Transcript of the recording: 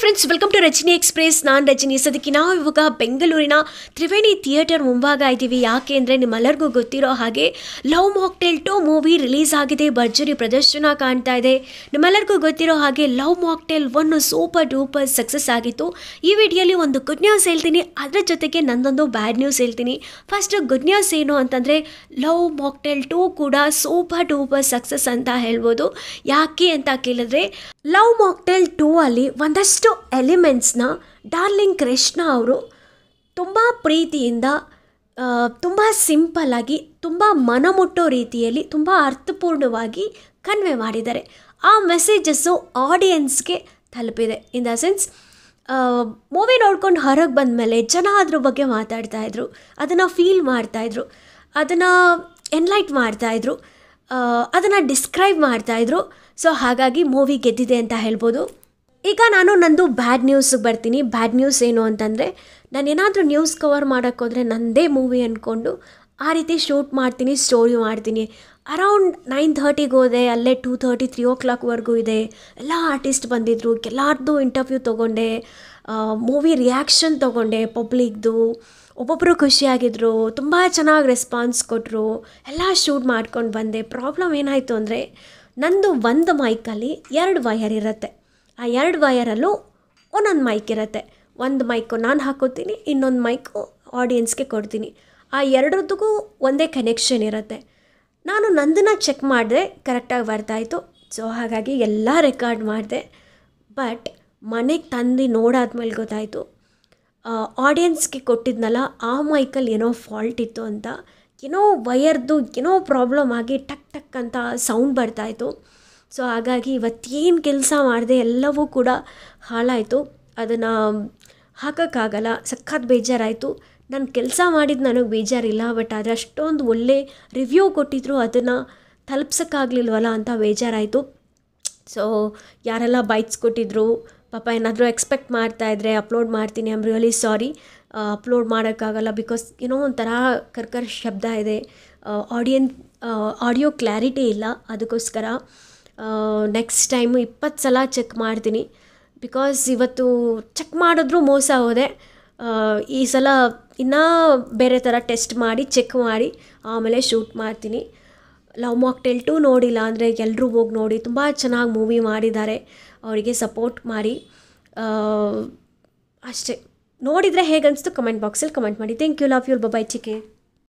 friends welcome to Rajani express ನಾನು ರಜನಿ ಸದಕ್ಕೆ ನಾವು ಇವಾಗ ಬೆಂಗಳೂರಿನ ತ್ರಿವೇಣಿ ಥಿಯೇಟರ್ ಮುಂಭಾಗ ಇದ್ದೀವಿ ಯಾಕೆ ಅಂದರೆ ನಿಮ್ಮೆಲ್ಲರಿಗೂ ಗೊತ್ತಿರೋ ಹಾಗೆ love mocktail two movie release ಆಗಿದೆ ಭರ್ಜರಿ ಪ್ರದರ್ಶನ ಕಾಣ್ತಾ ಇದೆ ನಿಮ್ಮೆಲ್ಲರಿಗೂ ಗೊತ್ತಿರೋ ಹಾಗೆ love mocktail one super duper success ಆಗಿತ್ತು ಈ ವಿಡಿಯೋಲಿ ಒಂದು ಗುಡ್ ನ್ಯೂಸ್ ಹೇಳ್ತೀನಿ ಅದರ ಜೊತೆಗೆ ನಂದೊಂದು ಬ್ಯಾಡ್ ನ್ಯೂಸ್ ಹೇಳ್ತೀನಿ ಫಸ್ಟ್ ಗುಡ್ ನ್ಯೂಸ್ ಏನು ಅಂತಂದರೆ ಲವ್ ಮಾಕ್ಟೇಲ್ ಟು ಕೂಡ ಸೂಪರ್ ಡೂಪರ್ ಸಕ್ಸಸ್ ಅಂತ ಹೇಳ್ಬೋದು ಯಾಕೆ ಅಂತ ಕೇಳಿದ್ರೆ ಲವ್ ಮಾಕ್ಟೇಲ್ ಟೂ ಅಲ್ಲಿ ಒಂದಷ್ಟು ಇಷ್ಟು ಎಲಿಮೆಂಟ್ಸ್ನ ಡಾರ್ಲಿಂಗ್ ಕೃಷ್ಣ ಅವರು ತುಂಬ ಪ್ರೀತಿಯಿಂದ ತುಂಬ ಸಿಂಪಲ್ಲಾಗಿ ತುಂಬ ಮನಮುಟ್ಟೋ ರೀತಿಯಲ್ಲಿ ತುಂಬ ಅರ್ಥಪೂರ್ಣವಾಗಿ ಕನ್ವೆ ಮಾಡಿದ್ದಾರೆ ಆ ಮೆಸೇಜಸ್ಸು ಆಡಿಯನ್ಸ್ಗೆ ತಲುಪಿದೆ ಇನ್ ದ ಸೆನ್ಸ್ ಮೂವಿ ನೋಡ್ಕೊಂಡು ಹೊರಗೆ ಬಂದ ಮೇಲೆ ಜನ ಅದ್ರ ಬಗ್ಗೆ ಮಾತಾಡ್ತಾ ಇದ್ರು ಅದನ್ನು ಫೀಲ್ ಮಾಡ್ತಾಯಿದ್ರು ಅದನ್ನು ಎನ್ಲೈಟ್ ಮಾಡ್ತಾಯಿದ್ರು ಅದನ್ನು ಡಿಸ್ಕ್ರೈಬ್ ಮಾಡ್ತಾಯಿದ್ರು ಸೊ ಹಾಗಾಗಿ ಮೂವಿ ಗೆದ್ದಿದೆ ಅಂತ ಹೇಳ್ಬೋದು ಈಗ ನಾನು ನಂದು ಬ್ಯಾಡ್ ನ್ಯೂಸ್ಗೆ ಬರ್ತೀನಿ ಬ್ಯಾಡ್ ನ್ಯೂಸ್ ಏನು ಅಂತಂದರೆ ನಾನು ಏನಾದರೂ ನ್ಯೂಸ್ ಕವರ್ ಮಾಡೋಕ್ಕೋದ್ರೆ ನನ್ನದೇ ಮೂವಿ ಅಂದ್ಕೊಂಡು ಆ ರೀತಿ ಶೂಟ್ ಮಾಡ್ತೀನಿ ಸ್ಟೋರಿ ಮಾಡ್ತೀನಿ ಅರೌಂಡ್ ನೈನ್ ಥರ್ಟಿಗೆ ಹೋದೆ ಅಲ್ಲೇ ಟೂ ಥರ್ಟಿ ತ್ರೀ ಓ ಕ್ಲಾಕ್ವರೆಗೂ ಇದೆ ಎಲ್ಲ ಆರ್ಟಿಸ್ಟ್ ಬಂದಿದ್ದರು ಎಲ್ಲರದ್ದು ಇಂಟರ್ವ್ಯೂ ತೊಗೊಂಡೆ ಮೂವಿ ರಿಯಾಕ್ಷನ್ ತೊಗೊಂಡೆ ಪಬ್ಲಿಕ್ದು ಒಬ್ಬೊಬ್ಬರು ಖುಷಿಯಾಗಿದ್ದರು ತುಂಬ ಚೆನ್ನಾಗಿ ರೆಸ್ಪಾನ್ಸ್ ಕೊಟ್ಟರು ಎಲ್ಲ ಶೂಟ್ ಮಾಡ್ಕೊಂಡು ಬಂದೆ ಪ್ರಾಬ್ಲಮ್ ಏನಾಯಿತು ಅಂದರೆ ನಂದು ಒಂದು ಮೈಕಲ್ಲಿ ಎರಡು ವೈಯರ್ ಇರುತ್ತೆ ಆ ಎರಡು ವಯರಲ್ಲೂ ಒಂದೊಂದು ಮೈಕ್ ಇರುತ್ತೆ ಒಂದು ಮೈಕು ನಾನು ಹಾಕೋತೀನಿ ಇನ್ನೊಂದು ಮೈಕು ಆಡಿಯನ್ಸ್ಗೆ ಕೊಡ್ತೀನಿ ಆ ಎರಡರದ್ದಕ್ಕೂ ಒಂದೇ ಕನೆಕ್ಷನ್ ಇರುತ್ತೆ ನಾನು ನಂದನ್ನು ಚೆಕ್ ಮಾಡಿದೆ ಕರೆಕ್ಟಾಗಿ ಬರ್ತಾಯಿತ್ತು ಸೊ ಹಾಗಾಗಿ ಎಲ್ಲ ರೆಕಾರ್ಡ್ ಮಾಡಿದೆ ಬಟ್ ಮನೆಗೆ ತಂದು ನೋಡಾದ್ಮೇಲೆ ಗೊತ್ತಾಯಿತು ಆಡಿಯನ್ಸ್ಗೆ ಕೊಟ್ಟಿದ್ನಲ್ಲ ಆ ಮೈಕಲ್ಲಿ ಏನೋ ಫಾಲ್ಟ್ ಇತ್ತು ಅಂತ ಏನೋ ವಯರ್ದು ಏನೋ ಪ್ರಾಬ್ಲಮ್ ಆಗಿ ಟಕ್ ಟಕ್ ಅಂತ ಸೌಂಡ್ ಬರ್ತಾಯಿತ್ತು ಸೊ ಹಾಗಾಗಿ ಇವತ್ತೇನು ಕೆಲಸ ಮಾಡಿದೆ ಎಲ್ಲವೂ ಕೂಡ ಹಾಳಾಯಿತು ಅದನ್ನು ಹಾಕೋಕ್ಕಾಗಲ್ಲ ಸಖತ್ ಬೇಜಾರಾಯಿತು ನಾನು ಕೆಲಸ ಮಾಡಿದ್ದು ನನಗೆ ಬೇಜಾರಿಲ್ಲ ಬಟ್ ಆದರೆ ಅಷ್ಟೊಂದು ಒಳ್ಳೆ ರಿವ್ಯೂ ಕೊಟ್ಟಿದ್ರು ಅದನ್ನು ತಲುಪ್ಸೋಕ್ಕಾಗಲಿಲ್ವಲ್ಲ ಅಂತ ಬೇಜಾರಾಯಿತು ಸೊ ಯಾರೆಲ್ಲ ಬೈಟ್ಸ್ ಕೊಟ್ಟಿದ್ರು ಪಾಪ ಏನಾದರೂ ಎಕ್ಸ್ಪೆಕ್ಟ್ ಮಾಡ್ತಾಯಿದ್ರೆ ಅಪ್ಲೋಡ್ ಮಾಡ್ತೀನಿ ಆಮ್ ರಿಯಲಿ ಸಾರಿ ಅಪ್ಲೋಡ್ ಮಾಡೋಕ್ಕಾಗಲ್ಲ ಬಿಕಾಸ್ ಏನೋ ಒಂಥರ ಕರ್ಕರ್ ಶಬ್ದ ಇದೆ ಆಡಿಯನ್ ಆಡಿಯೋ ಕ್ಲಾರಿಟಿ ಇಲ್ಲ ಅದಕ್ಕೋಸ್ಕರ ನೆಕ್ಸ್ಟ್ ಟೈಮು ಇಪ್ಪತ್ತು ಸಲ ಚೆಕ್ ಮಾಡ್ತೀನಿ ಬಿಕಾಸ್ ಇವತ್ತು ಚೆಕ್ ಮಾಡಿದ್ರು ಮೋಸ ಹೋದೆ ಈ ಸಲ ಇನ್ನೂ ಬೇರೆ ಥರ ಟೆಸ್ಟ್ ಮಾಡಿ ಚೆಕ್ ಮಾಡಿ ಆಮೇಲೆ ಶೂಟ್ ಮಾಡ್ತೀನಿ ಲವ್ ಟೆಲ್ ಟು ನೋಡಿಲ್ಲ ಅಂದರೆ ಎಲ್ಲರೂ ಹೋಗಿ ನೋಡಿ ತುಂಬ ಚೆನ್ನಾಗಿ ಮೂವಿ ಮಾಡಿದ್ದಾರೆ ಅವರಿಗೆ ಸಪೋರ್ಟ್ ಮಾಡಿ ಅಷ್ಟೇ ನೋಡಿದರೆ ಹೇಗೆ ಅನಿಸ್ತು ಕಮೆಂಟ್ ಬಾಕ್ಸಲ್ಲಿ ಕಮೆಂಟ್ ಮಾಡಿ ಥ್ಯಾಂಕ್ ಯು ಲವ್ ಯುರ್ ಬಬಾಯ್ ಚಿಕೆ